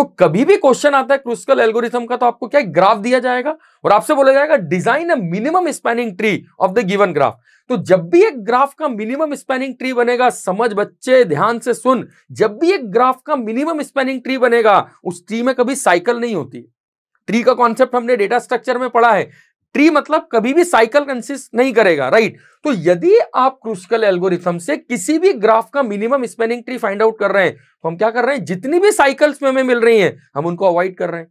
तो कभी भी क्वेश्चन आता है क्रूसकल एल्गोरिथम का तो आपको क्या ग्राफ दिया जाएगा और आपसे बोला जाएगा design a minimum spanning tree of the given graph तो जब भी एक ग्राफ का मिनिमम स्पैनिंग ट्री बनेगा समझ बच्चे ध्यान से सुन जब भी एक ग्राफ का मिनिमम स्पैनिंग ट्री बनेगा उस ट्री में कभी साइकिल नहीं होती ट्री का कॉन्सेप्ट हमने डेटा स्ट्रक्चर में पढ़ा है ट्री मतलब कभी भी साइकिल कंसिस्ट नहीं करेगा राइट तो यदि आप क्रूसिकल एल्गोरिथम से किसी भी ग्राफ का minimum spanning tree find out कर रहे हैं तो हम क्या कर रहे हैं जितनी भी साइकिल्स में हमें मिल रही हैं हम उनको अवॉइड कर रहे हैं